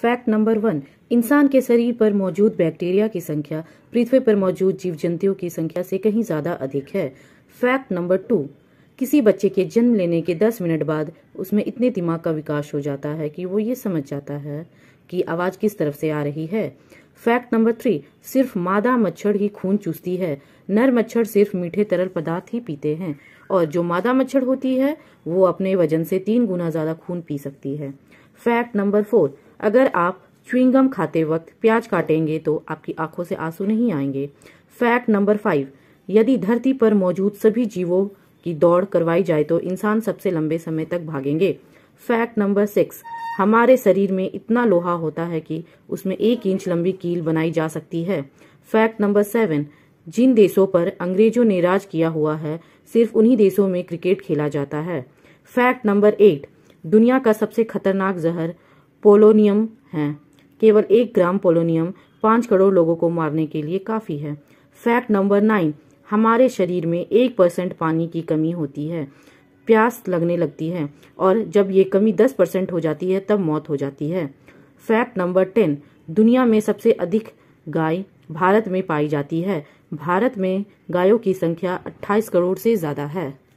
fact number one इंसान के शरीर पर मौजूद बैक्टीरिया की संख्या पृथ्वी पर मौजूद जीव जंतुओं की संख्या से कहीं ज्यादा अधिक है फैक्ट नंबर टू किसी बच्चे के जन्म लेने के दस मिनट बाद उसमें इतने दिमाग का विकास हो जाता है कि वो ये समझ जाता है कि आवाज किस तरफ से आ रही है फैक्ट नंबर थ्री सिर्फ मादा मच्छर ही खून चूसती है नर मच्छर सिर्फ मीठे तरल पदार्थ ही पीते हैं और जो मादा मच्छर होती है वो अपने वजन से तीन गुना ज्यादा खून पी सकती है फैक्ट नंबर फोर अगर आप च्युइंगम खाते वक्त प्याज काटेंगे तो आपकी आंखों से आंसू नहीं आएंगे फैक्ट नंबर फाइव यदि धरती पर मौजूद सभी जीवों की दौड़ करवाई जाए तो इंसान सबसे लंबे समय तक भागेंगे फैक्ट नंबर सिक्स हमारे शरीर में इतना लोहा होता है कि उसमें एक इंच लंबी कील बनाई जा सकती है फैक्ट नंबर सेवन जिन देशों पर अंग्रेजों ने राज किया हुआ है सिर्फ उन्हीं देशों में क्रिकेट खेला जाता है फैक्ट नंबर एट दुनिया का सबसे खतरनाक जहर पोलोनियम है केवल एक ग्राम पोलोनियम पाँच करोड़ लोगों को मारने के लिए काफी है फैक्ट नंबर नाइन हमारे शरीर में एक परसेंट पानी की कमी होती है प्यास लगने लगती है और जब ये कमी दस परसेंट हो जाती है तब मौत हो जाती है फैक्ट नंबर टेन दुनिया में सबसे अधिक गाय भारत में पाई जाती है भारत में गायों की संख्या 28 करोड़ से ज़्यादा है